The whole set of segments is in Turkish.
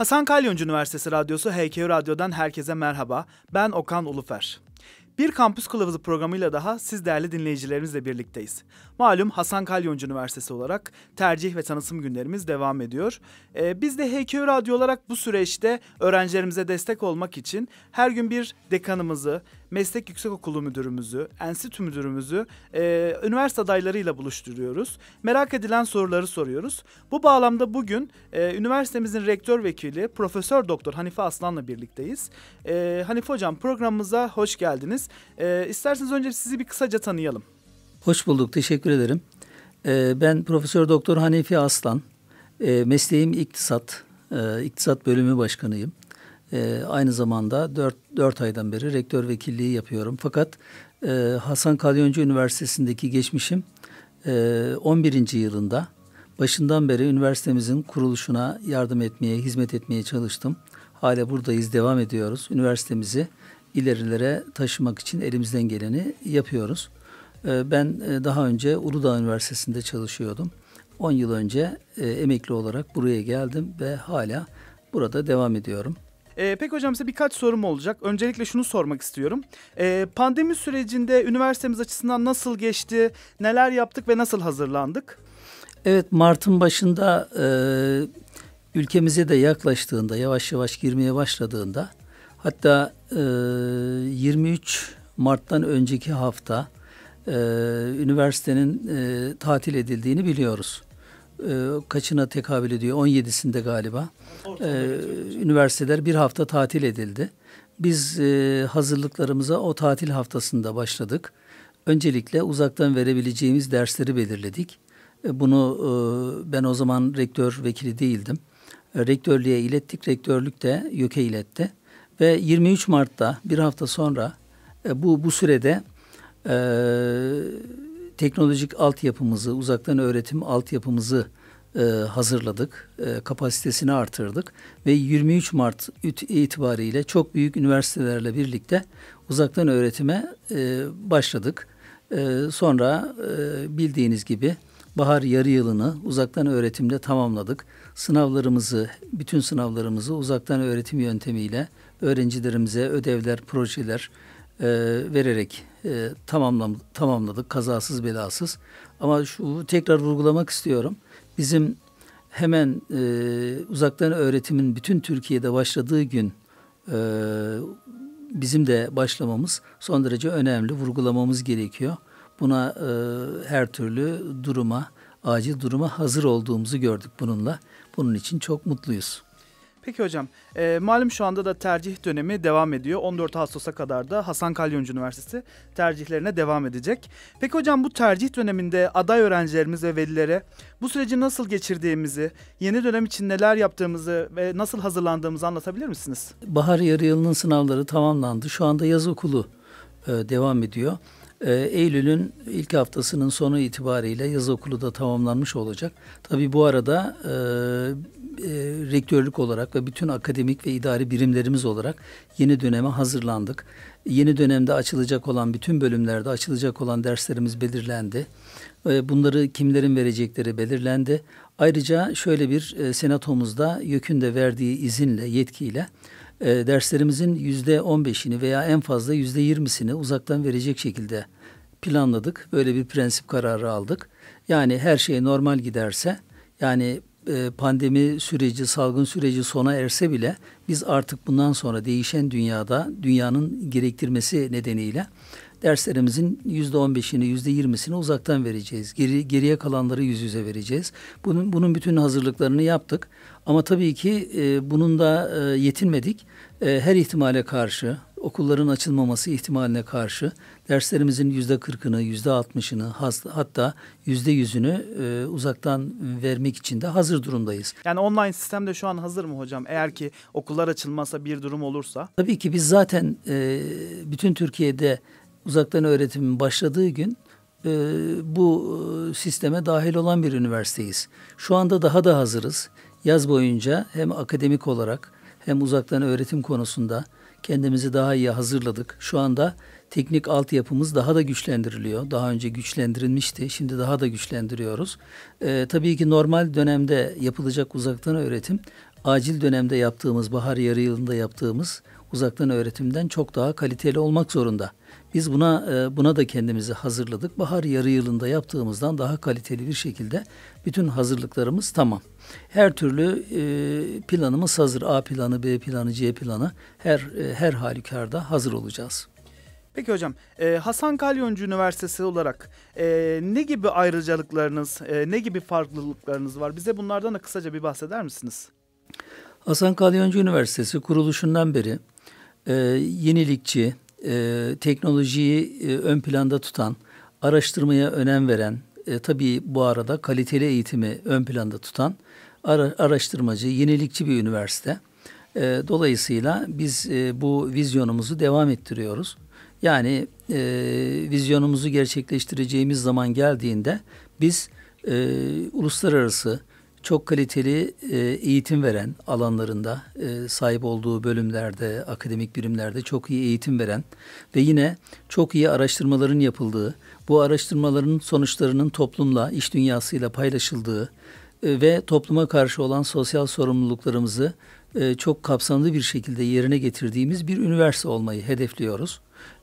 Hasan Kalyoncu Üniversitesi Radyosu HKU Radyo'dan herkese merhaba. Ben Okan Ulufer. Bir kampüs kılavuzu programıyla daha siz değerli dinleyicilerimizle birlikteyiz. Malum Hasan Kalyoncu Üniversitesi olarak tercih ve tanıtım günlerimiz devam ediyor. Ee, biz de HKU Radyo olarak bu süreçte öğrencilerimize destek olmak için her gün bir dekanımızı, meslek Yüksek Okulu müdürümüzü, enstitü müdürümüzü e, üniversite adaylarıyla buluşturuyoruz. Merak edilen soruları soruyoruz. Bu bağlamda bugün e, üniversitemizin rektör vekili Profesör Doktor Hanife Aslan'la birlikteyiz. E, Hanife Hocam programımıza hoş geldiniz. E, isterseniz önce sizi bir kısaca tanıyalım. Hoş bulduk, teşekkür ederim. E, ben Profesör Doktor Hanife Aslan. E, mesleğim iktisat, e, iktisat bölümü başkanıyım. E, aynı zamanda dört 4 aydan beri rektör vekilliği yapıyorum. Fakat e, Hasan Kalyoncu Üniversitesi'ndeki geçmişim e, 11. yılında başından beri üniversitemizin kuruluşuna yardım etmeye, hizmet etmeye çalıştım. Hala buradayız, devam ediyoruz. Üniversitemizi ilerilere taşımak için elimizden geleni yapıyoruz. E, ben e, daha önce Uludağ Üniversitesi'nde çalışıyordum. 10 yıl önce e, emekli olarak buraya geldim ve hala burada devam ediyorum. E, peki hocam size birkaç sorum olacak. Öncelikle şunu sormak istiyorum. E, pandemi sürecinde üniversitemiz açısından nasıl geçti, neler yaptık ve nasıl hazırlandık? Evet Mart'ın başında e, ülkemize de yaklaştığında yavaş yavaş girmeye başladığında hatta e, 23 Mart'tan önceki hafta e, üniversitenin e, tatil edildiğini biliyoruz. E, kaçına tekabül ediyor? 17'sinde galiba e, üniversiteler bir hafta tatil edildi. Biz e, hazırlıklarımıza o tatil haftasında başladık. Öncelikle uzaktan verebileceğimiz dersleri belirledik. E, bunu e, ben o zaman rektör vekili değildim. E, rektörlüğe ilettik, rektörlük de YÖK'e iletti. Ve 23 Mart'ta bir hafta sonra e, bu bu sürede e, teknolojik altyapımızı, uzaktan öğretim altyapımızı e, hazırladık, e, kapasitesini artırdık ve 23 Mart itibariyle çok büyük üniversitelerle birlikte uzaktan öğretime e, başladık. E, sonra e, bildiğiniz gibi bahar yarı yılını uzaktan öğretimle tamamladık. Sınavlarımızı, bütün sınavlarımızı uzaktan öğretim yöntemiyle öğrencilerimize ödevler, projeler e, vererek e, tamamlam, tamamladık kazasız belasız. Ama şu tekrar vurgulamak istiyorum. Bizim hemen e, uzaktan öğretimin bütün Türkiye'de başladığı gün e, bizim de başlamamız son derece önemli, vurgulamamız gerekiyor. Buna e, her türlü duruma, acil duruma hazır olduğumuzu gördük bununla. Bunun için çok mutluyuz. Peki hocam, e, malum şu anda da tercih dönemi devam ediyor. 14 Ağustos'a kadar da Hasan Kalyoncu Üniversitesi tercihlerine devam edecek. Peki hocam bu tercih döneminde aday öğrencilerimiz ve velilere bu süreci nasıl geçirdiğimizi, yeni dönem için neler yaptığımızı ve nasıl hazırlandığımızı anlatabilir misiniz? Bahar yarı yılının sınavları tamamlandı. Şu anda yaz okulu e, devam ediyor. E, Eylül'ün ilk haftasının sonu itibariyle yaz okulu da tamamlanmış olacak. Tabi bu arada e, e, rektörlük olarak ve bütün akademik ve idari birimlerimiz olarak yeni döneme hazırlandık. Yeni dönemde açılacak olan bütün bölümlerde açılacak olan derslerimiz belirlendi. E, bunları kimlerin verecekleri belirlendi. Ayrıca şöyle bir e, senatomuzda YÖK'ün de verdiği izinle, yetkiyle e, derslerimizin yüzde 15'ini veya en fazla yüzde 20'sini uzaktan verecek şekilde planladık. Böyle bir prensip kararı aldık. Yani her şey normal giderse yani e, pandemi süreci, salgın süreci sona erse bile biz artık bundan sonra değişen dünyada dünyanın gerektirmesi nedeniyle derslerimizin yüzde on beşini, yüzde yirmisini uzaktan vereceğiz. Geri, geriye kalanları yüz yüze vereceğiz. Bunun, bunun bütün hazırlıklarını yaptık. Ama tabii ki e, bunun da e, yetinmedik. E, her ihtimale karşı, okulların açılmaması ihtimaline karşı derslerimizin yüzde kırkını, yüzde altmışını, hatta yüzde yüzünü e, uzaktan vermek için de hazır durumdayız. Yani online sistem de şu an hazır mı hocam? Eğer ki okullar açılmasa bir durum olursa? Tabii ki biz zaten e, bütün Türkiye'de uzaktan öğretimin başladığı gün e, bu e, sisteme dahil olan bir üniversiteyiz. Şu anda daha da hazırız. Yaz boyunca hem akademik olarak hem uzaktan öğretim konusunda kendimizi daha iyi hazırladık. Şu anda teknik altyapımız daha da güçlendiriliyor. Daha önce güçlendirilmişti. Şimdi daha da güçlendiriyoruz. Ee, tabii ki normal dönemde yapılacak uzaktan öğretim acil dönemde yaptığımız, bahar yarı yılında yaptığımız uzaktan öğretimden çok daha kaliteli olmak zorunda. Biz buna e, buna da kendimizi hazırladık. Bahar yarı yılında yaptığımızdan daha kaliteli bir şekilde bütün hazırlıklarımız tamam. Her türlü e, planımız hazır. A planı, B planı, C planı her e, her halükarda hazır olacağız. Peki hocam, Hasan Kalyoncu Üniversitesi olarak ne gibi ayrıcalıklarınız, ne gibi farklılıklarınız var? Bize bunlardan da kısaca bir bahseder misiniz? Hasan Kalyoncu Üniversitesi kuruluşundan beri yenilikçi, e, teknolojiyi e, ön planda tutan, araştırmaya önem veren, e, tabii bu arada kaliteli eğitimi ön planda tutan ara, araştırmacı, yenilikçi bir üniversite. E, dolayısıyla biz e, bu vizyonumuzu devam ettiriyoruz. Yani e, vizyonumuzu gerçekleştireceğimiz zaman geldiğinde biz e, uluslararası çok kaliteli e, eğitim veren alanlarında e, sahip olduğu bölümlerde, akademik birimlerde çok iyi eğitim veren ve yine çok iyi araştırmaların yapıldığı, bu araştırmaların sonuçlarının toplumla, iş dünyasıyla paylaşıldığı e, ve topluma karşı olan sosyal sorumluluklarımızı e, çok kapsamlı bir şekilde yerine getirdiğimiz bir üniversite olmayı hedefliyoruz.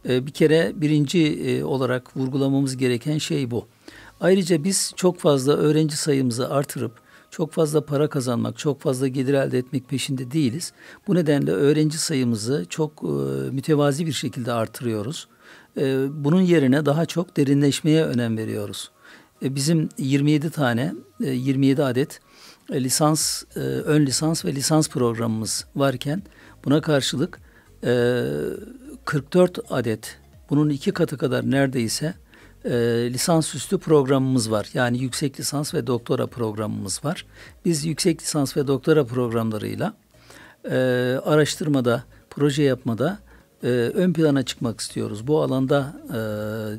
E, bir kere birinci e, olarak vurgulamamız gereken şey bu. Ayrıca biz çok fazla öğrenci sayımızı artırıp çok fazla para kazanmak, çok fazla gelir elde etmek peşinde değiliz. Bu nedenle öğrenci sayımızı çok e, mütevazi bir şekilde artırıyoruz. E, bunun yerine daha çok derinleşmeye önem veriyoruz. E, bizim 27 tane, e, 27 adet e, lisans, e, ön lisans ve lisans programımız varken buna karşılık e, 44 adet, bunun iki katı kadar neredeyse e, lisansüstü programımız var. Yani yüksek lisans ve doktora programımız var. Biz yüksek lisans ve doktora programlarıyla e, araştırmada, proje yapmada e, ön plana çıkmak istiyoruz. Bu alanda e,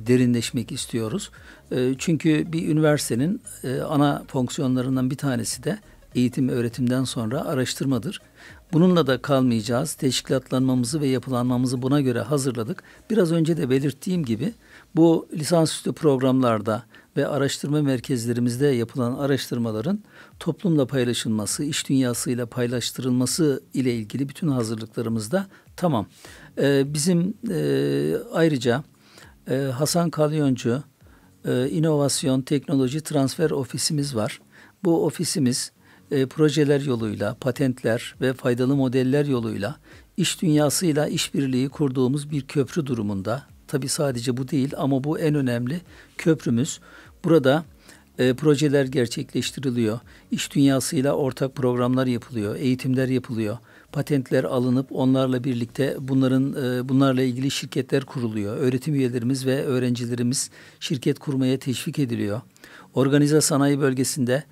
derinleşmek istiyoruz. E, çünkü bir üniversitenin e, ana fonksiyonlarından bir tanesi de eğitim öğretimden sonra araştırmadır. Bununla da kalmayacağız. Teşkilatlanmamızı ve yapılanmamızı buna göre hazırladık. Biraz önce de belirttiğim gibi bu lisansüstü programlarda ve araştırma merkezlerimizde yapılan araştırmaların toplumla paylaşılması, iş dünyasıyla paylaştırılması ile ilgili bütün hazırlıklarımızda tamam. Ee, bizim e, ayrıca e, Hasan Kalyoncu e, İnovasyon Teknoloji Transfer Ofisimiz var. Bu ofisimiz e, projeler yoluyla, patentler ve faydalı modeller yoluyla iş dünyasıyla işbirliği kurduğumuz bir köprü durumunda Tabi sadece bu değil ama bu en önemli köprümüz. Burada e, projeler gerçekleştiriliyor. iş dünyasıyla ortak programlar yapılıyor, eğitimler yapılıyor. Patentler alınıp onlarla birlikte bunların e, bunlarla ilgili şirketler kuruluyor. Öğretim üyelerimiz ve öğrencilerimiz şirket kurmaya teşvik ediliyor. Organize sanayi bölgesinde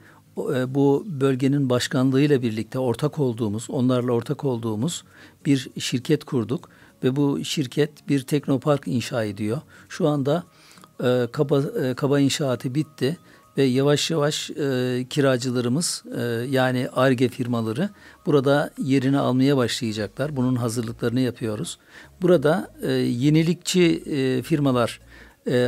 e, bu bölgenin başkanlığıyla birlikte ortak olduğumuz, onlarla ortak olduğumuz bir şirket kurduk. Ve bu şirket bir teknopark inşa ediyor. Şu anda e, kaba, e, kaba inşaatı bitti ve yavaş yavaş e, kiracılarımız e, yani ARGE firmaları burada yerini almaya başlayacaklar. Bunun hazırlıklarını yapıyoruz. Burada e, yenilikçi e, firmalar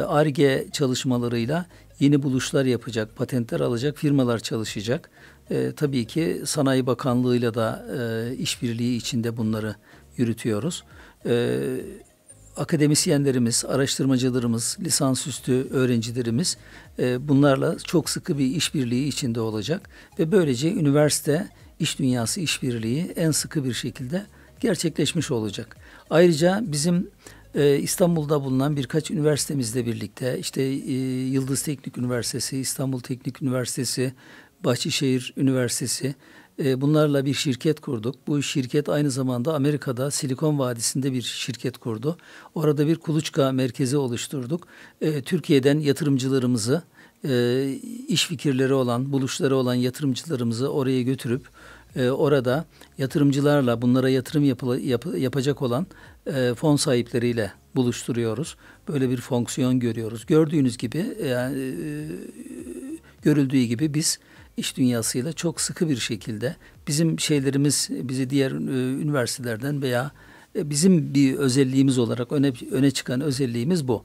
ARGE e, çalışmalarıyla yeni buluşlar yapacak, patentler alacak firmalar çalışacak. E, tabii ki Sanayi Bakanlığı'yla da e, işbirliği içinde bunları yürütüyoruz e, akademisyenlerimiz, araştırmacılarımız, lisansüstü öğrencilerimiz e, bunlarla çok sıkı bir işbirliği içinde olacak ve böylece üniversite iş dünyası işbirliği en sıkı bir şekilde gerçekleşmiş olacak. Ayrıca bizim e, İstanbul'da bulunan birkaç üniversitemizle birlikte işte e, Yıldız Teknik Üniversitesi, İstanbul Teknik Üniversitesi, Bahçeşehir Üniversitesi ee, bunlarla bir şirket kurduk. Bu şirket aynı zamanda Amerika'da Silikon Vadisi'nde bir şirket kurdu. Orada bir kuluçka merkezi oluşturduk. Ee, Türkiye'den yatırımcılarımızı, e, iş fikirleri olan, buluşları olan yatırımcılarımızı oraya götürüp e, orada yatırımcılarla bunlara yatırım yapı, yap, yapacak olan e, fon sahipleriyle buluşturuyoruz. Böyle bir fonksiyon görüyoruz. Gördüğünüz gibi yani e, görüldüğü gibi biz iş dünyasıyla çok sıkı bir şekilde bizim şeylerimiz bizi diğer e, üniversitelerden veya e, bizim bir özelliğimiz olarak öne öne çıkan özelliğimiz bu.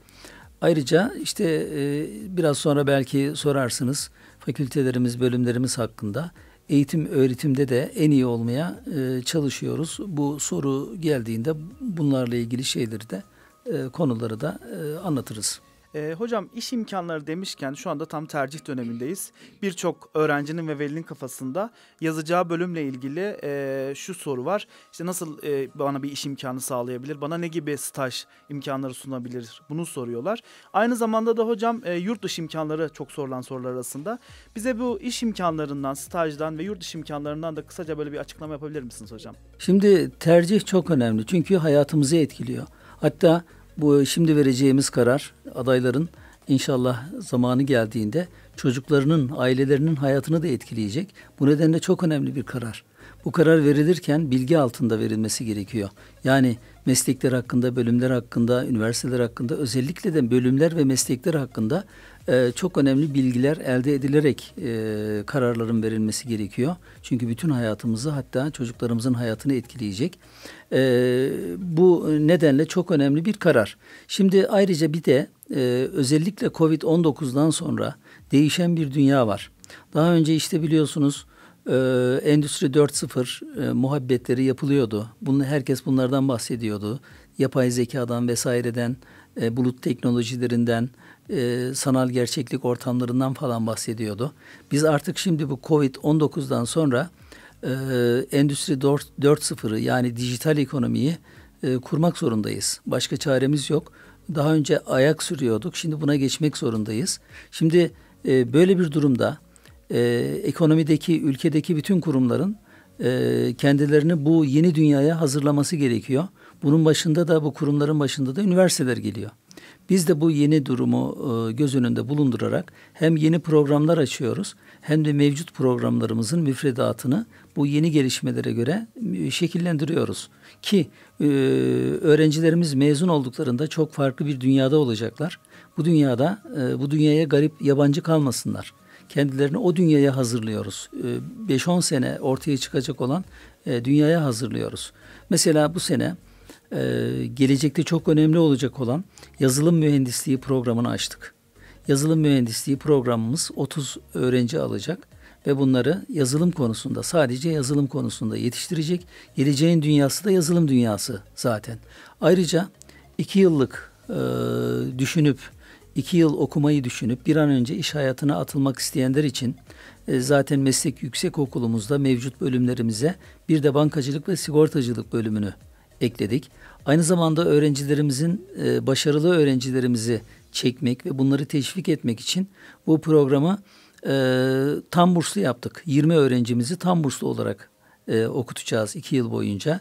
Ayrıca işte e, biraz sonra belki sorarsınız fakültelerimiz, bölümlerimiz hakkında eğitim öğretimde de en iyi olmaya e, çalışıyoruz. Bu soru geldiğinde bunlarla ilgili şeyleri de e, konuları da e, anlatırız. E, hocam iş imkanları demişken şu anda tam tercih dönemindeyiz. Birçok öğrencinin ve velinin kafasında yazacağı bölümle ilgili e, şu soru var. İşte nasıl e, bana bir iş imkanı sağlayabilir? Bana ne gibi staj imkanları sunabilir? Bunu soruyorlar. Aynı zamanda da hocam e, yurt dışı imkanları çok sorulan sorular arasında. Bize bu iş imkanlarından, stajdan ve yurt dışı imkanlarından da kısaca böyle bir açıklama yapabilir misiniz hocam? Şimdi tercih çok önemli çünkü hayatımızı etkiliyor. Hatta bu şimdi vereceğimiz karar adayların inşallah zamanı geldiğinde çocuklarının, ailelerinin hayatını da etkileyecek. Bu nedenle çok önemli bir karar. Bu karar verilirken bilgi altında verilmesi gerekiyor. Yani meslekler hakkında, bölümler hakkında, üniversiteler hakkında, özellikle de bölümler ve meslekler hakkında ee, çok önemli bilgiler elde edilerek e, kararların verilmesi gerekiyor. Çünkü bütün hayatımızı hatta çocuklarımızın hayatını etkileyecek. Ee, bu nedenle çok önemli bir karar. Şimdi ayrıca bir de e, özellikle Covid-19'dan sonra değişen bir dünya var. Daha önce işte biliyorsunuz e, Endüstri 4.0 e, muhabbetleri yapılıyordu. Bunu herkes bunlardan bahsediyordu. Yapay zekadan vesaireden, e, bulut teknolojilerinden, e, sanal gerçeklik ortamlarından falan bahsediyordu. Biz artık şimdi bu Covid-19'dan sonra e, Endüstri 4.0'ı yani dijital ekonomiyi e, kurmak zorundayız. Başka çaremiz yok. Daha önce ayak sürüyorduk. Şimdi buna geçmek zorundayız. Şimdi e, böyle bir durumda e, ekonomideki, ülkedeki bütün kurumların e, kendilerini bu yeni dünyaya hazırlaması gerekiyor. Bunun başında da bu kurumların başında da üniversiteler geliyor. Biz de bu yeni durumu e, göz önünde bulundurarak hem yeni programlar açıyoruz hem de mevcut programlarımızın müfredatını bu yeni gelişmelere göre e, şekillendiriyoruz. Ki e, öğrencilerimiz mezun olduklarında çok farklı bir dünyada olacaklar. Bu dünyada bu dünyaya garip yabancı kalmasınlar. Kendilerini o dünyaya hazırlıyoruz. 5-10 sene ortaya çıkacak olan dünyaya hazırlıyoruz. Mesela bu sene ee, gelecekte çok önemli olacak olan yazılım mühendisliği programını açtık. Yazılım mühendisliği programımız 30 öğrenci alacak ve bunları yazılım konusunda sadece yazılım konusunda yetiştirecek. Geleceğin dünyası da yazılım dünyası zaten. Ayrıca iki yıllık e, düşünüp iki yıl okumayı düşünüp bir an önce iş hayatına atılmak isteyenler için e, zaten meslek yüksek okulumuzda mevcut bölümlerimize bir de bankacılık ve sigortacılık bölümünü ekledik. Aynı zamanda öğrencilerimizin e, başarılı öğrencilerimizi çekmek ve bunları teşvik etmek için bu programı e, tam burslu yaptık. 20 öğrencimizi tam burslu olarak e, okutacağız 2 yıl boyunca.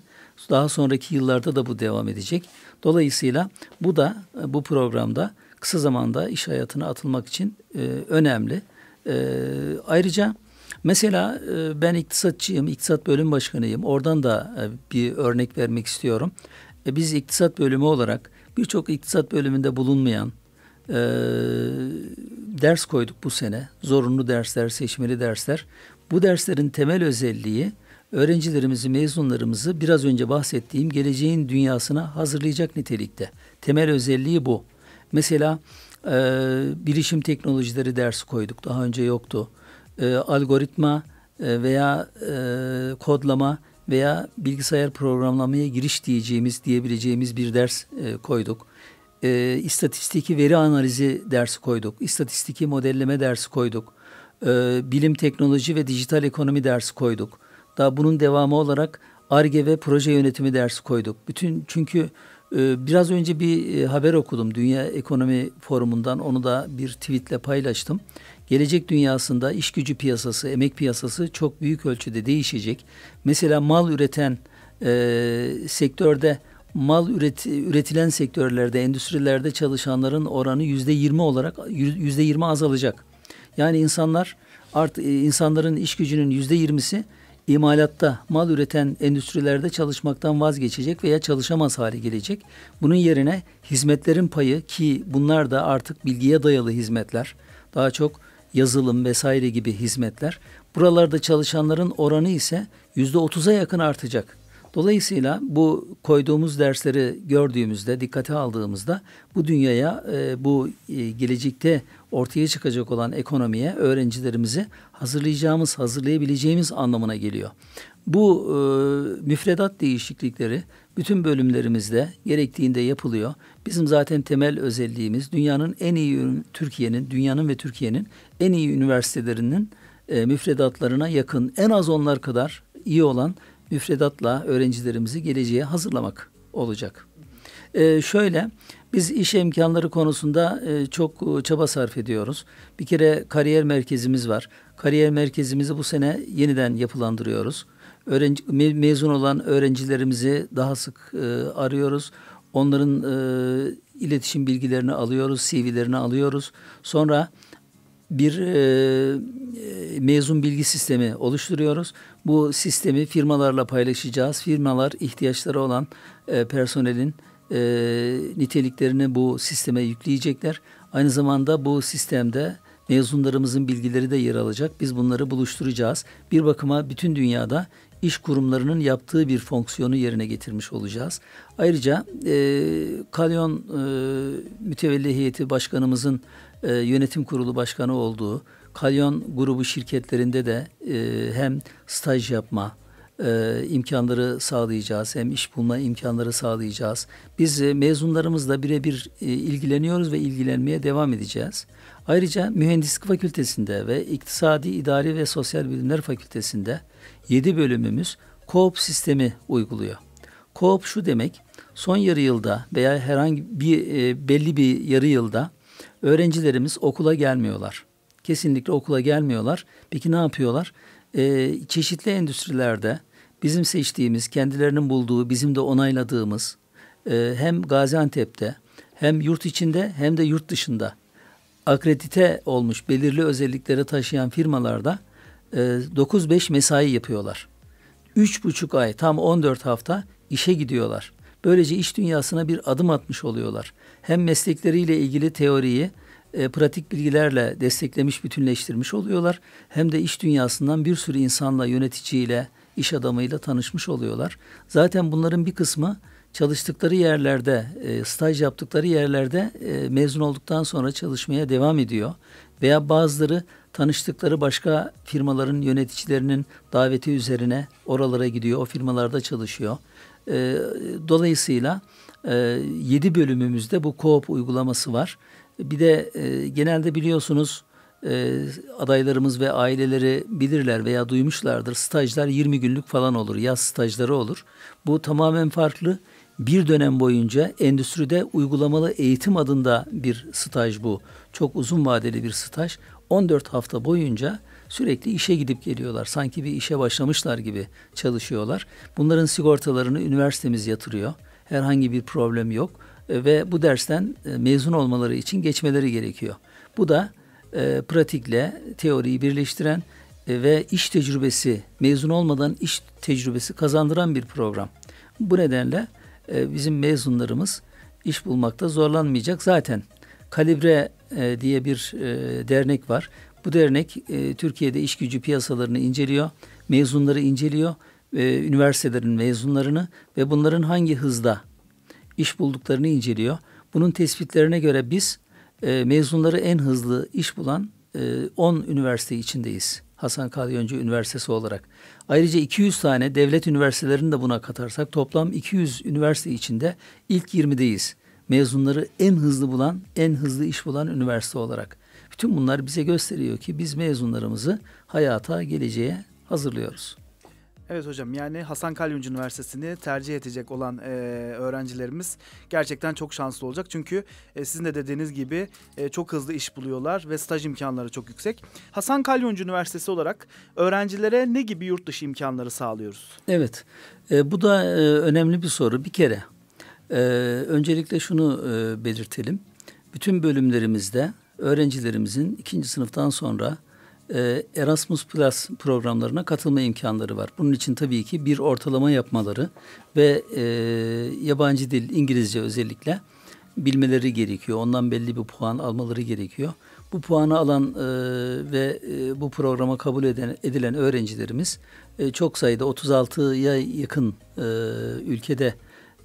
Daha sonraki yıllarda da bu devam edecek. Dolayısıyla bu da bu programda kısa zamanda iş hayatına atılmak için önemli. ayrıca Mesela e, ben iktisatçıyım, iktisat bölüm başkanıyım. Oradan da e, bir örnek vermek istiyorum. E, biz iktisat bölümü olarak birçok iktisat bölümünde bulunmayan ders koyduk bu sene. Zorunlu dersler, seçmeli dersler. Bu derslerin temel özelliği öğrencilerimizi, mezunlarımızı biraz önce bahsettiğim geleceğin dünyasına hazırlayacak nitelikte. Temel özelliği bu. Mesela e, bilişim teknolojileri dersi koyduk. Daha önce yoktu e, algoritma e, veya e, kodlama veya bilgisayar programlamaya giriş diyeceğimiz diyebileceğimiz bir ders e, koyduk. E, istatistiki veri analizi dersi koyduk. İstatistiki modelleme dersi koyduk. E, bilim teknoloji ve dijital ekonomi dersi koyduk. Daha bunun devamı olarak ARGE ve proje yönetimi dersi koyduk. Bütün çünkü e, biraz önce bir e, haber okudum Dünya Ekonomi Forumu'ndan onu da bir tweetle paylaştım. Gelecek dünyasında iş gücü piyasası, emek piyasası çok büyük ölçüde değişecek. Mesela mal üreten e, sektörde mal üret, üretilen sektörlerde, endüstrilerde çalışanların oranı yüzde yirmi olarak yüzde yirmi azalacak. Yani insanlar art e, insanların iş gücünün yüzde yirmisi imalatta, mal üreten endüstrilerde çalışmaktan vazgeçecek veya çalışamaz hale gelecek. Bunun yerine hizmetlerin payı ki bunlar da artık bilgiye dayalı hizmetler. Daha çok yazılım vesaire gibi hizmetler. Buralarda çalışanların oranı ise yüzde otuza yakın artacak. Dolayısıyla bu koyduğumuz dersleri gördüğümüzde, dikkate aldığımızda bu dünyaya, e, bu e, gelecekte ortaya çıkacak olan ekonomiye öğrencilerimizi hazırlayacağımız, hazırlayabileceğimiz anlamına geliyor. Bu e, müfredat değişiklikleri bütün bölümlerimizde gerektiğinde yapılıyor. Bizim zaten temel özelliğimiz dünyanın en iyi ürün, Türkiye'nin, dünyanın ve Türkiye'nin en iyi üniversitelerinin e, müfredatlarına yakın en az onlar kadar iyi olan müfredatla öğrencilerimizi geleceğe hazırlamak olacak. E, şöyle biz iş imkanları konusunda e, çok e, çaba sarf ediyoruz. Bir kere kariyer merkezimiz var. Kariyer merkezimizi bu sene yeniden yapılandırıyoruz. Öğrenci, me, mezun olan öğrencilerimizi daha sık e, arıyoruz. Onların e, iletişim bilgilerini alıyoruz, CV'lerini alıyoruz. Sonra bir e, e, mezun bilgi sistemi oluşturuyoruz. Bu sistemi firmalarla paylaşacağız. Firmalar ihtiyaçları olan e, personelin e, niteliklerini bu sisteme yükleyecekler. Aynı zamanda bu sistemde mezunlarımızın bilgileri de yer alacak. Biz bunları buluşturacağız. Bir bakıma bütün dünyada iş kurumlarının yaptığı bir fonksiyonu yerine getirmiş olacağız. Ayrıca e, Kalyon e, Mütevelli Heyeti Başkanımızın e, yönetim kurulu başkanı olduğu, Kalyon grubu şirketlerinde de e, hem staj yapma e, imkanları sağlayacağız, hem iş bulma imkanları sağlayacağız. Biz e, mezunlarımızla birebir e, ilgileniyoruz ve ilgilenmeye devam edeceğiz. Ayrıca Mühendislik Fakültesinde ve İktisadi İdari ve Sosyal Bilimler Fakültesinde 7 bölümümüz Koop sistemi uyguluyor. Koop şu demek, son yarı yılda veya herhangi bir e, belli bir yarı yılda Öğrencilerimiz okula gelmiyorlar. Kesinlikle okula gelmiyorlar. Peki ne yapıyorlar? Ee, çeşitli endüstrilerde bizim seçtiğimiz, kendilerinin bulduğu, bizim de onayladığımız e, hem Gaziantep'te hem yurt içinde hem de yurt dışında akredite olmuş belirli özellikleri taşıyan firmalarda e, 9-5 mesai yapıyorlar. 3,5 ay tam 14 hafta işe gidiyorlar. Böylece iş dünyasına bir adım atmış oluyorlar hem meslekleriyle ilgili teoriyi e, pratik bilgilerle desteklemiş, bütünleştirmiş oluyorlar. Hem de iş dünyasından bir sürü insanla, yöneticiyle, iş adamıyla tanışmış oluyorlar. Zaten bunların bir kısmı çalıştıkları yerlerde, e, staj yaptıkları yerlerde e, mezun olduktan sonra çalışmaya devam ediyor. Veya bazıları tanıştıkları başka firmaların yöneticilerinin daveti üzerine oralara gidiyor, o firmalarda çalışıyor. E, dolayısıyla 7 ee, bölümümüzde bu koop uygulaması var. Bir de e, genelde biliyorsunuz e, adaylarımız ve aileleri bilirler veya duymuşlardır. Stajlar 20 günlük falan olur, yaz stajları olur. Bu tamamen farklı. Bir dönem boyunca endüstride uygulamalı eğitim adında bir staj bu. Çok uzun vadeli bir staj. 14 hafta boyunca sürekli işe gidip geliyorlar. Sanki bir işe başlamışlar gibi çalışıyorlar. Bunların sigortalarını üniversitemiz yatırıyor herhangi bir problem yok e, ve bu dersten e, mezun olmaları için geçmeleri gerekiyor. Bu da e, pratikle teoriyi birleştiren ve iş tecrübesi mezun olmadan iş tecrübesi kazandıran bir program. Bu nedenle bizim mezunlarımız iş bulmakta zorlanmayacak. Zaten Kalibre diye bir dernek var. Bu dernek Türkiye'de iş gücü piyasalarını inceliyor, mezunları inceliyor e, üniversitelerin mezunlarını ve bunların hangi hızda iş bulduklarını inceliyor. Bunun tespitlerine göre biz e, mezunları en hızlı iş bulan 10 e, üniversite içindeyiz. Hasan Kalyoncu Üniversitesi olarak. Ayrıca 200 tane devlet üniversitelerini de buna katarsak toplam 200 üniversite içinde ilk 20'deyiz. Mezunları en hızlı bulan, en hızlı iş bulan üniversite olarak. Bütün bunlar bize gösteriyor ki biz mezunlarımızı hayata, geleceğe hazırlıyoruz. Evet hocam yani Hasan Kalyoncu Üniversitesi'ni tercih edecek olan e, öğrencilerimiz gerçekten çok şanslı olacak. Çünkü e, sizin de dediğiniz gibi e, çok hızlı iş buluyorlar ve staj imkanları çok yüksek. Hasan Kalyoncu Üniversitesi olarak öğrencilere ne gibi yurt dışı imkanları sağlıyoruz? Evet e, bu da e, önemli bir soru bir kere. E, öncelikle şunu e, belirtelim. Bütün bölümlerimizde öğrencilerimizin ikinci sınıftan sonra e, Erasmus Plus programlarına katılma imkanları var. Bunun için tabii ki bir ortalama yapmaları ve e, yabancı dil İngilizce özellikle bilmeleri gerekiyor. Ondan belli bir puan almaları gerekiyor. Bu puanı alan e, ve e, bu programa kabul eden, edilen öğrencilerimiz e, çok sayıda 36'ya yakın e, ülkede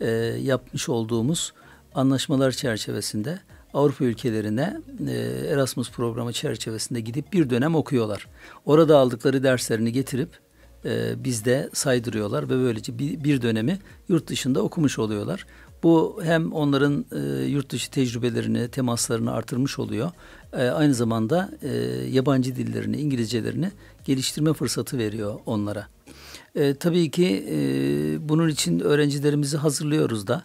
e, yapmış olduğumuz anlaşmalar çerçevesinde Avrupa ülkelerine e, Erasmus programı çerçevesinde gidip bir dönem okuyorlar. Orada aldıkları derslerini getirip e, bizde saydırıyorlar ve böylece bir, dönemi yurt dışında okumuş oluyorlar. Bu hem onların e, yurt dışı tecrübelerini, temaslarını artırmış oluyor. aynı zamanda yabancı dillerini, İngilizcelerini geliştirme fırsatı veriyor onlara. tabii ki bunun için öğrencilerimizi hazırlıyoruz da.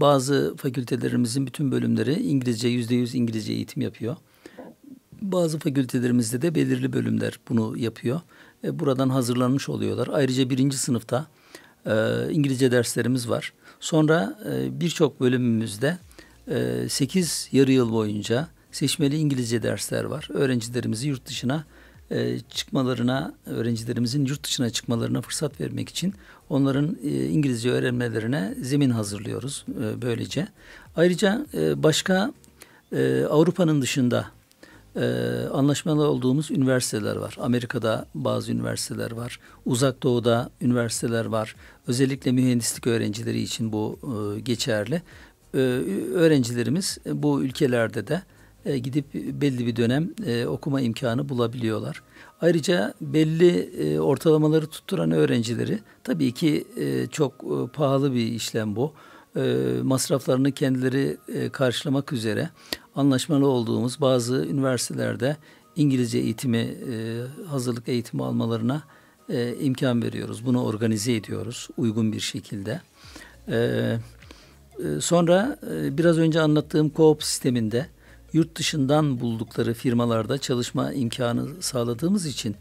Bazı fakültelerimizin bütün bölümleri İngilizce, yüzde yüz İngilizce eğitim yapıyor. Bazı fakültelerimizde de belirli bölümler bunu yapıyor. E, buradan hazırlanmış oluyorlar. Ayrıca birinci sınıfta e, İngilizce derslerimiz var. Sonra e, birçok bölümümüzde 8 yarı yıl boyunca seçmeli İngilizce dersler var. Öğrencilerimizi yurt dışına çıkmalarına, öğrencilerimizin yurt dışına çıkmalarına fırsat vermek için onların e, İngilizce öğrenmelerine zemin hazırlıyoruz e, böylece. Ayrıca e, başka Avrupa'nın dışında e, anlaşmalı olduğumuz üniversiteler var. Amerika'da bazı üniversiteler var. Uzak Doğu'da üniversiteler var. Özellikle mühendislik öğrencileri için bu geçerli. öğrencilerimiz bu ülkelerde de e, gidip belli bir dönem e, okuma imkanı bulabiliyorlar. Ayrıca belli e, ortalamaları tutturan öğrencileri tabii ki e, çok e, pahalı bir işlem bu. E, masraflarını kendileri e, karşılamak üzere anlaşmalı olduğumuz bazı üniversitelerde İngilizce eğitimi, e, hazırlık eğitimi almalarına e, imkan veriyoruz. Bunu organize ediyoruz uygun bir şekilde. E, e sonra e, biraz önce anlattığım koop sisteminde yurt dışından buldukları firmalarda çalışma imkanı sağladığımız için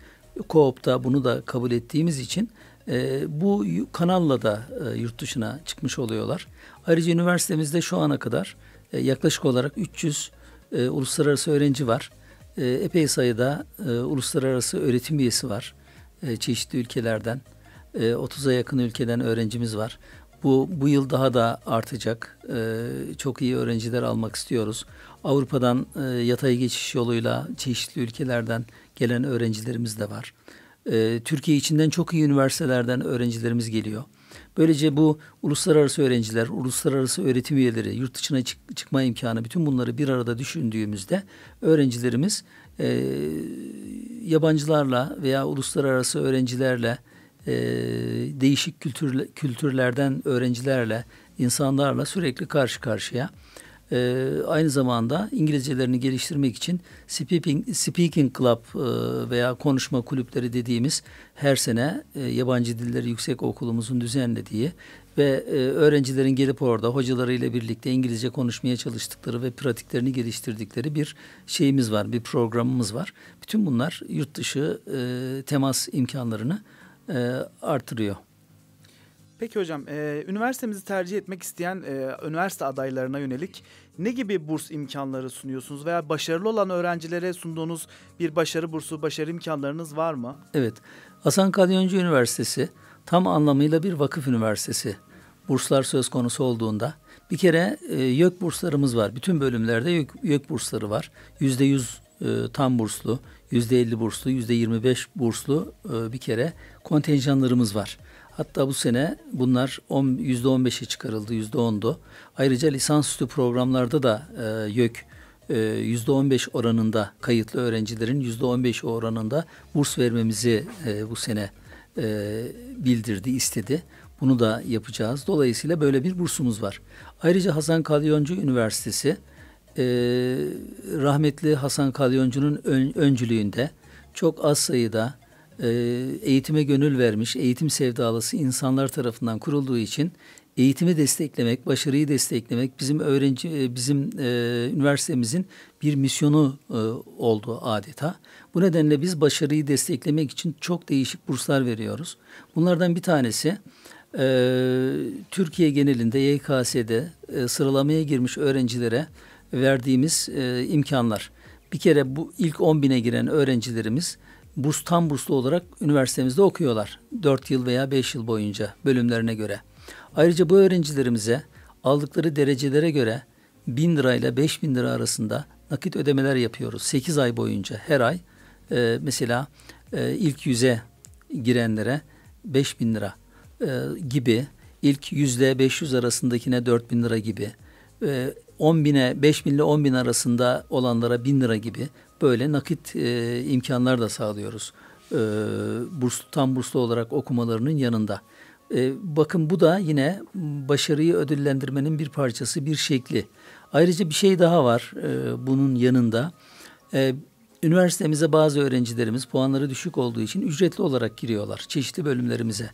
Koop'ta bunu da kabul ettiğimiz için e, bu kanalla da e, yurt dışına çıkmış oluyorlar. Ayrıca üniversitemizde şu ana kadar e, yaklaşık olarak 300 e, uluslararası öğrenci var. E, epey sayıda e, uluslararası öğretim üyesi var. E, çeşitli ülkelerden e, 30'a yakın ülkeden öğrencimiz var. Bu bu yıl daha da artacak. E, çok iyi öğrenciler almak istiyoruz. Avrupa'dan e, yatay geçiş yoluyla çeşitli ülkelerden gelen öğrencilerimiz de var. E, Türkiye içinden çok iyi üniversitelerden öğrencilerimiz geliyor. Böylece bu uluslararası öğrenciler, uluslararası öğretim üyeleri, yurt dışına çık- çıkma imkanı bütün bunları bir arada düşündüğümüzde öğrencilerimiz e, yabancılarla veya uluslararası öğrencilerle e, değişik kültür, kültürlerden öğrencilerle, insanlarla sürekli karşı karşıya e, aynı zamanda İngilizcelerini geliştirmek için Speaking, speaking Club e, veya konuşma kulüpleri dediğimiz her sene e, yabancı dilleri yüksek okulumuzun düzenlediği ve e, öğrencilerin gelip orada hocalarıyla birlikte İngilizce konuşmaya çalıştıkları ve pratiklerini geliştirdikleri bir şeyimiz var, bir programımız var. Bütün bunlar yurt dışı e, temas imkanlarını e, artırıyor. Peki hocam, e, üniversitemizi tercih etmek isteyen e, üniversite adaylarına yönelik ne gibi burs imkanları sunuyorsunuz veya başarılı olan öğrencilere sunduğunuz bir başarı bursu, başarı imkanlarınız var mı? Evet. Hasan Kadyoncu Üniversitesi tam anlamıyla bir vakıf üniversitesi. Burslar söz konusu olduğunda bir kere e, YÖK burslarımız var. Bütün bölümlerde YÖK, YÖK bursları var. Yüzde yüz e, tam burslu, yüzde elli burslu, yüzde yirmi beş burslu e, bir kere kontenjanlarımız var. Hatta bu sene bunlar %15'e çıkarıldı, %10'du. Ayrıca lisansüstü programlarda da e, YÖK e, %15 oranında kayıtlı öğrencilerin %15 oranında burs vermemizi e, bu sene e, bildirdi, istedi. Bunu da yapacağız. Dolayısıyla böyle bir bursumuz var. Ayrıca Hasan Kalyoncu Üniversitesi e, rahmetli Hasan Kalyoncu'nun ön, öncülüğünde çok az sayıda ee, eğitime gönül vermiş, eğitim sevdalısı insanlar tarafından kurulduğu için eğitimi desteklemek, başarıyı desteklemek bizim öğrenci e, bizim e, üniversitemizin bir misyonu e, oldu adeta. Bu nedenle biz başarıyı desteklemek için çok değişik burslar veriyoruz. Bunlardan bir tanesi e, Türkiye genelinde YKS'de e, sıralamaya girmiş öğrencilere verdiğimiz e, imkanlar. Bir kere bu ilk 10 bine giren öğrencilerimiz Burs tam burslu olarak üniversitemizde okuyorlar. 4 yıl veya 5 yıl boyunca bölümlerine göre. Ayrıca bu öğrencilerimize aldıkları derecelere göre 1000 lirayla 5000 lira arasında nakit ödemeler yapıyoruz. 8 ay boyunca her ay e, mesela e, ilk yüze girenlere 5000 lira e, gibi, ilk yüzde 500 arasındakine 4000 lira gibi, e, 10 bine 5 bin ile 10 bin arasında olanlara 1000 lira gibi böyle nakit e, imkanlar da sağlıyoruz. E, burslu tam burslu olarak okumalarının yanında. E, bakın bu da yine başarıyı ödüllendirmenin bir parçası, bir şekli. Ayrıca bir şey daha var e, bunun yanında. E, üniversitemize bazı öğrencilerimiz puanları düşük olduğu için ücretli olarak giriyorlar çeşitli bölümlerimize.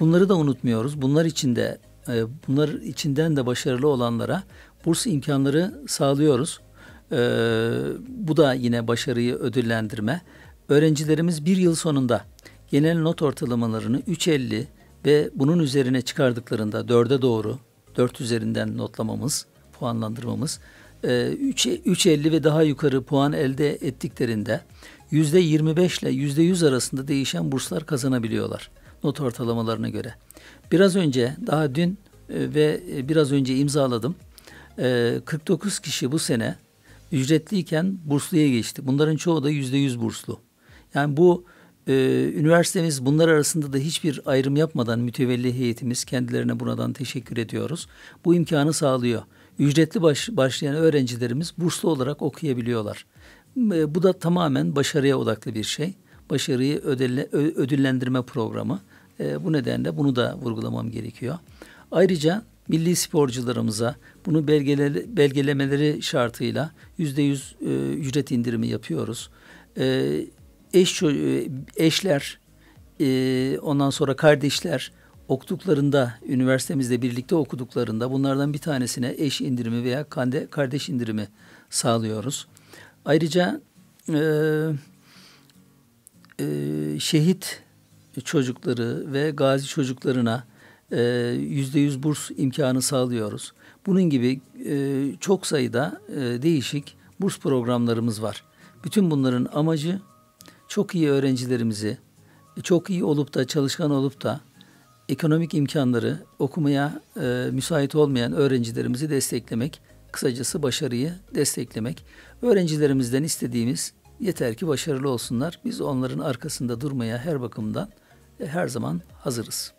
Bunları da unutmuyoruz. Bunlar için de e, bunlar içinden de başarılı olanlara burs imkanları sağlıyoruz. Ee, bu da yine başarıyı ödüllendirme. Öğrencilerimiz bir yıl sonunda genel not ortalamalarını 3.50 ve bunun üzerine çıkardıklarında 4'e doğru 4 üzerinden notlamamız, puanlandırmamız 3.50 e, ve daha yukarı puan elde ettiklerinde yüzde %25 ile %100 arasında değişen burslar kazanabiliyorlar not ortalamalarına göre. Biraz önce daha dün e, ve e, biraz önce imzaladım. 49 kişi bu sene ücretliyken bursluya geçti. Bunların çoğu da yüzde yüz burslu. Yani bu e, üniversitemiz bunlar arasında da hiçbir ayrım yapmadan mütevelli heyetimiz kendilerine buradan teşekkür ediyoruz. Bu imkanı sağlıyor. Ücretli baş, başlayan öğrencilerimiz burslu olarak okuyabiliyorlar. E, bu da tamamen başarıya odaklı bir şey. Başarıyı ödelle, ödüllendirme programı. E, bu nedenle bunu da vurgulamam gerekiyor. Ayrıca milli sporcularımıza bunu belgeleri, belgelemeleri şartıyla yüzde yüz e, ücret indirimi yapıyoruz. E, eş e, eşler, e, ondan sonra kardeşler okuduklarında, üniversitemizde birlikte okuduklarında bunlardan bir tanesine eş indirimi veya kande, kardeş indirimi sağlıyoruz. Ayrıca e, e, şehit çocukları ve gazi çocuklarına e, yüzde yüz burs imkanı sağlıyoruz. Bunun gibi e, çok sayıda e, değişik burs programlarımız var. Bütün bunların amacı çok iyi öğrencilerimizi, çok iyi olup da çalışkan olup da ekonomik imkanları okumaya e, müsait olmayan öğrencilerimizi desteklemek, kısacası başarıyı desteklemek. Öğrencilerimizden istediğimiz yeter ki başarılı olsunlar. Biz onların arkasında durmaya her bakımdan e, her zaman hazırız.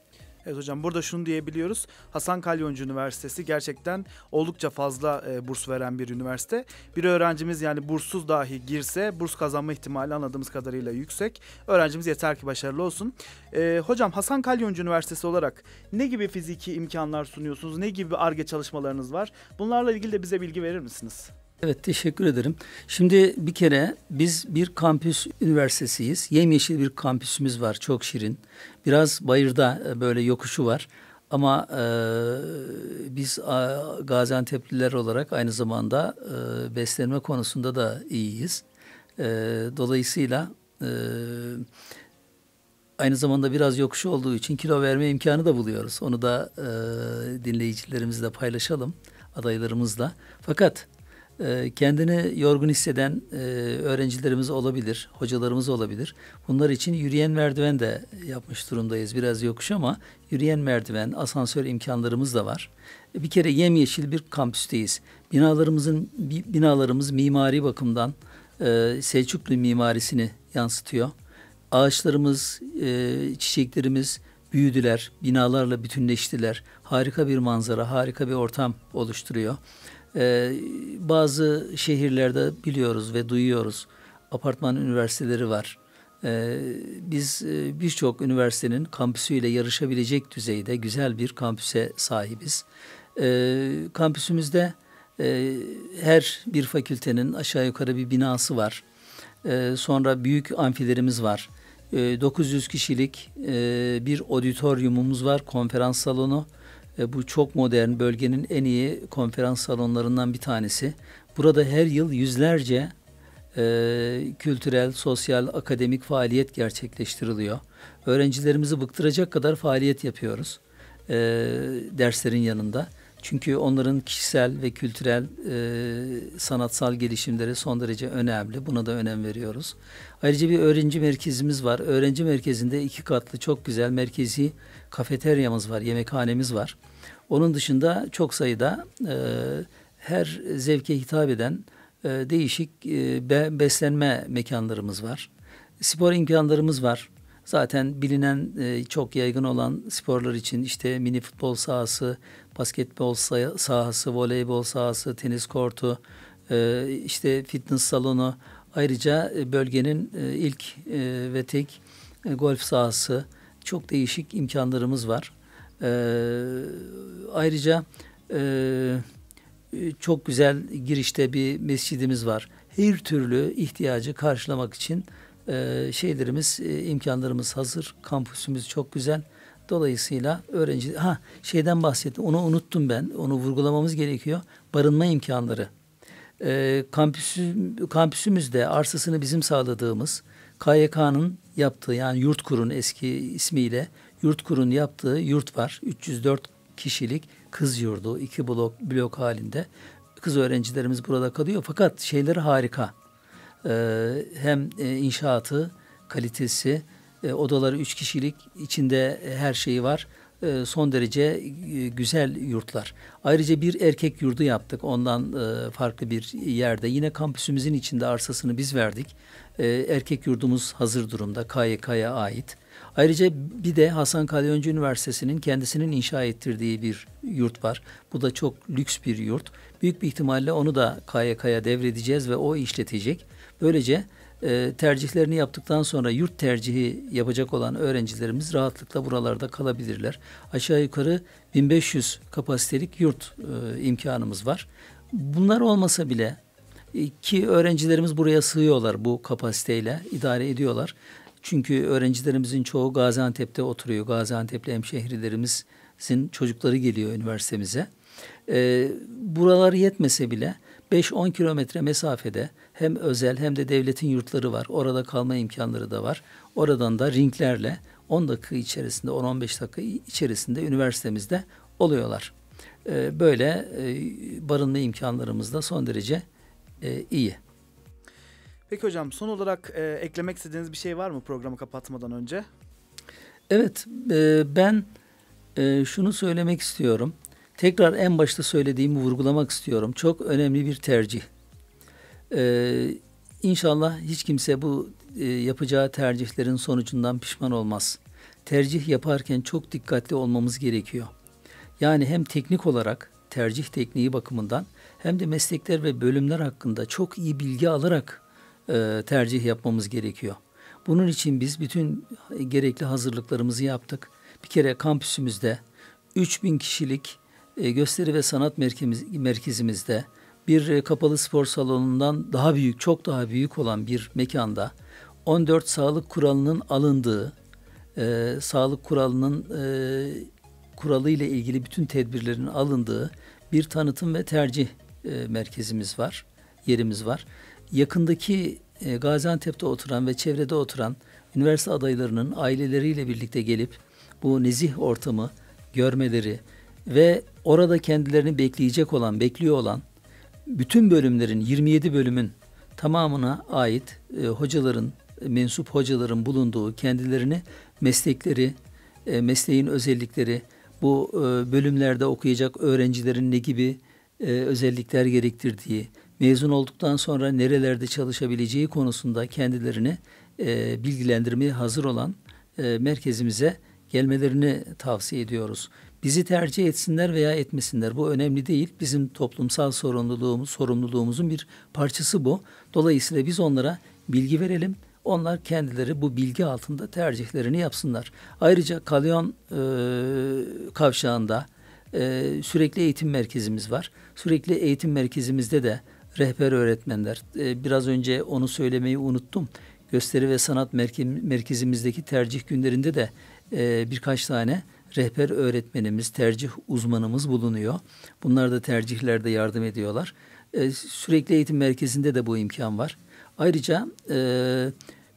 Evet hocam burada şunu diyebiliyoruz. Hasan Kalyoncu Üniversitesi gerçekten oldukça fazla e, burs veren bir üniversite. Bir öğrencimiz yani burssuz dahi girse burs kazanma ihtimali anladığımız kadarıyla yüksek. Öğrencimiz yeter ki başarılı olsun. E, hocam Hasan Kalyoncu Üniversitesi olarak ne gibi fiziki imkanlar sunuyorsunuz? Ne gibi ARGE çalışmalarınız var? Bunlarla ilgili de bize bilgi verir misiniz? Evet teşekkür ederim. Şimdi bir kere biz bir kampüs üniversitesiyiz. Yemyeşil bir kampüsümüz var çok şirin. Biraz bayırda e, böyle yokuşu var. Ama e, biz a, Gaziantep'liler olarak aynı zamanda e, beslenme konusunda da iyiyiz. E, dolayısıyla e, aynı zamanda biraz yokuşu olduğu için kilo verme imkanı da buluyoruz. Onu da e, dinleyicilerimizle paylaşalım, adaylarımızla. Fakat ee, kendini yorgun hisseden e, öğrencilerimiz olabilir, hocalarımız olabilir. Bunlar için yürüyen merdiven de yapmış durumdayız. Biraz yokuş ama yürüyen merdiven, asansör imkanlarımız da var. Bir kere yemyeşil bir kampüsteyiz. Binalarımızın binalarımız mimari bakımdan e, Selçuklu mimarisini yansıtıyor. Ağaçlarımız, e, çiçeklerimiz büyüdüler, binalarla bütünleştiler. Harika bir manzara, harika bir ortam oluşturuyor. Ee, bazı şehirlerde biliyoruz ve duyuyoruz apartman üniversiteleri var. Ee, biz e, birçok üniversitenin kampüsüyle yarışabilecek düzeyde güzel bir kampüse sahibiz. Ee, kampüsümüzde e, her bir fakültenin aşağı yukarı bir binası var. Ee, sonra büyük amfilerimiz var. 900 ee, kişilik e, bir auditoriumumuz var, konferans salonu. E, bu çok modern, bölgenin en iyi konferans salonlarından bir tanesi. Burada her yıl yüzlerce e, kültürel, sosyal, akademik faaliyet gerçekleştiriliyor. Öğrencilerimizi bıktıracak kadar faaliyet yapıyoruz e, derslerin yanında. Çünkü onların kişisel ve kültürel e, sanatsal gelişimleri son derece önemli. Buna da önem veriyoruz. Ayrıca bir öğrenci merkezimiz var. Öğrenci merkezinde iki katlı çok güzel merkezi kafeteryamız var, yemekhanemiz var. Onun dışında çok sayıda e, her zevke hitap eden e, değişik e, beslenme mekanlarımız var. Spor imkanlarımız var. Zaten bilinen e, çok yaygın olan sporlar için işte mini futbol sahası, basketbol sahası, voleybol sahası, tenis kortu, e, işte fitness salonu, ayrıca e, bölgenin e, ilk ve tek golf sahası, çok değişik imkanlarımız var. Ayrıca çok güzel girişte bir mescidimiz var. Her türlü ihtiyacı karşılamak için şeylerimiz, imkanlarımız hazır. Kampüsümüz çok güzel. Dolayısıyla öğrenci ha şeyden bahsetti. Onu unuttum ben. Onu vurgulamamız gerekiyor. Barınma imkanları. E, kampüsü, kampüsümüzde arsasını bizim sağladığımız KYK'nın yaptığı yani Yurtkur'un eski ismiyle Yurtkur'un yaptığı yurt var. 304 kişilik kız yurdu. iki blok, blok halinde. Kız öğrencilerimiz burada kalıyor. Fakat şeyleri harika. Ee, e, hem inşaatı, kalitesi, e, odaları üç kişilik, içinde e, her şeyi var. E, son derece güzel yurtlar. Ayrıca bir erkek yurdu yaptık ondan farklı bir yerde. Yine kampüsümüzün içinde arsasını biz verdik. erkek yurdumuz hazır durumda, KYK'ya ait. Ayrıca bir de Hasan Kalyoncu Üniversitesi'nin kendisinin inşa ettirdiği bir yurt var. Bu da çok lüks bir yurt. Büyük bir ihtimalle onu da KYK'ya devredeceğiz ve o işletecek. Böylece e, tercihlerini yaptıktan sonra yurt tercihi yapacak olan öğrencilerimiz rahatlıkla buralarda kalabilirler. Aşağı yukarı 1500 kapasitelik yurt e, imkanımız var. Bunlar olmasa bile e, ki öğrencilerimiz buraya sığıyorlar bu kapasiteyle idare ediyorlar. Çünkü öğrencilerimizin çoğu Gaziantep'te oturuyor. Gaziantep'li hemşehrilerimizin çocukları geliyor üniversitemize. E, buralar yetmese bile 5-10 kilometre mesafede hem özel hem de devletin yurtları var. Orada kalma imkanları da var. Oradan da ringlerle 10 dakika içerisinde, 10-15 dakika içerisinde üniversitemizde oluyorlar. Ee, böyle e, barınma imkanlarımız da son derece e, iyi. Peki hocam son olarak e, eklemek istediğiniz bir şey var mı programı kapatmadan önce? Evet e, ben e, şunu söylemek istiyorum tekrar en başta söylediğimi vurgulamak istiyorum. Çok önemli bir tercih. Ee, inşallah hiç kimse bu e, yapacağı tercihlerin sonucundan pişman olmaz. Tercih yaparken çok dikkatli olmamız gerekiyor. Yani hem teknik olarak tercih tekniği bakımından hem de meslekler ve bölümler hakkında çok iyi bilgi alarak e, tercih yapmamız gerekiyor. Bunun için biz bütün gerekli hazırlıklarımızı yaptık. Bir kere kampüsümüzde 3000 kişilik e, gösteri ve sanat merkezimizde bir e, kapalı spor salonundan daha büyük, çok daha büyük olan bir mekanda 14 sağlık kuralının alındığı, e, sağlık kuralının e, kuralı ile ilgili bütün tedbirlerin alındığı bir tanıtım ve tercih e, merkezimiz var, yerimiz var. Yakındaki e, Gaziantep'te oturan ve çevrede oturan üniversite adaylarının aileleriyle birlikte gelip bu nezih ortamı görmeleri ve orada kendilerini bekleyecek olan, bekliyor olan bütün bölümlerin 27 bölümün tamamına ait e, hocaların, e, mensup hocaların bulunduğu kendilerini meslekleri, e, mesleğin özellikleri, bu e, bölümlerde okuyacak öğrencilerin ne gibi e, özellikler gerektirdiği, mezun olduktan sonra nerelerde çalışabileceği konusunda kendilerini e, bilgilendirmeye hazır olan e, merkezimize gelmelerini tavsiye ediyoruz bizi tercih etsinler veya etmesinler. Bu önemli değil. Bizim toplumsal sorumluluğumuz, sorumluluğumuzun bir parçası bu. Dolayısıyla biz onlara bilgi verelim. Onlar kendileri bu bilgi altında tercihlerini yapsınlar. Ayrıca Kalyon e, kavşağında e, sürekli eğitim merkezimiz var. Sürekli eğitim merkezimizde de rehber öğretmenler, e, biraz önce onu söylemeyi unuttum. Gösteri ve sanat merkezimizdeki tercih günlerinde de e, birkaç tane rehber öğretmenimiz, tercih uzmanımız bulunuyor. Bunlar da tercihlerde yardım ediyorlar. E, sürekli eğitim merkezinde de bu imkan var. Ayrıca e,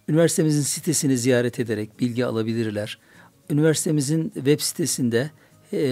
üniversitemizin sitesini ziyaret ederek bilgi alabilirler. Üniversitemizin web sitesinde e,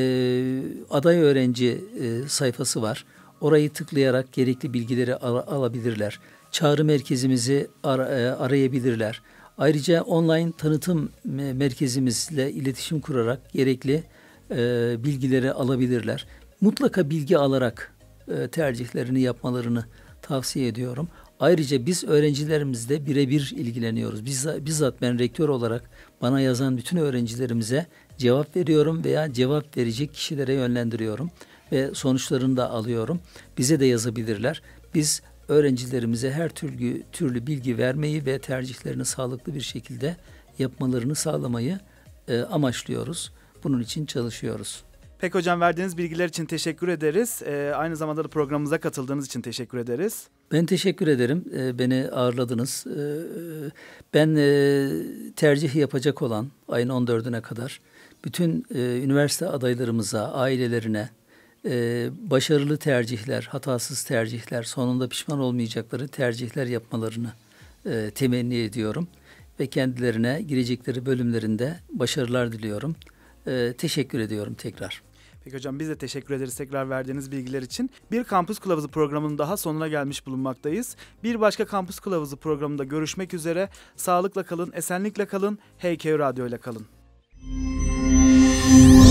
aday öğrenci e, sayfası var. Orayı tıklayarak gerekli bilgileri al- alabilirler. Çağrı merkezimizi ar- e, arayabilirler. Ayrıca online tanıtım merkezimizle iletişim kurarak gerekli e, bilgileri alabilirler. Mutlaka bilgi alarak e, tercihlerini yapmalarını tavsiye ediyorum. Ayrıca biz öğrencilerimizle birebir ilgileniyoruz. Bizza, bizzat ben rektör olarak bana yazan bütün öğrencilerimize cevap veriyorum veya cevap verecek kişilere yönlendiriyorum ve sonuçlarını da alıyorum. Bize de yazabilirler. Biz öğrencilerimize her türlü, türlü bilgi vermeyi ve tercihlerini sağlıklı bir şekilde yapmalarını sağlamayı e, amaçlıyoruz. Bunun için çalışıyoruz. Pek hocam verdiğiniz bilgiler için teşekkür ederiz. E, aynı zamanda da programımıza katıldığınız için teşekkür ederiz. Ben teşekkür ederim. E, beni ağırladınız. E, ben e, tercih yapacak olan ayın 14'üne kadar bütün e, üniversite adaylarımıza, ailelerine, e, başarılı tercihler, hatasız tercihler, sonunda pişman olmayacakları tercihler yapmalarını e, temenni ediyorum. Ve kendilerine girecekleri bölümlerinde başarılar diliyorum. E, teşekkür ediyorum tekrar. Peki hocam biz de teşekkür ederiz tekrar verdiğiniz bilgiler için. Bir Kampüs Kılavuzu programının daha sonuna gelmiş bulunmaktayız. Bir başka Kampüs Kılavuzu programında görüşmek üzere. Sağlıkla kalın, esenlikle kalın, HK Radyo ile kalın. Müzik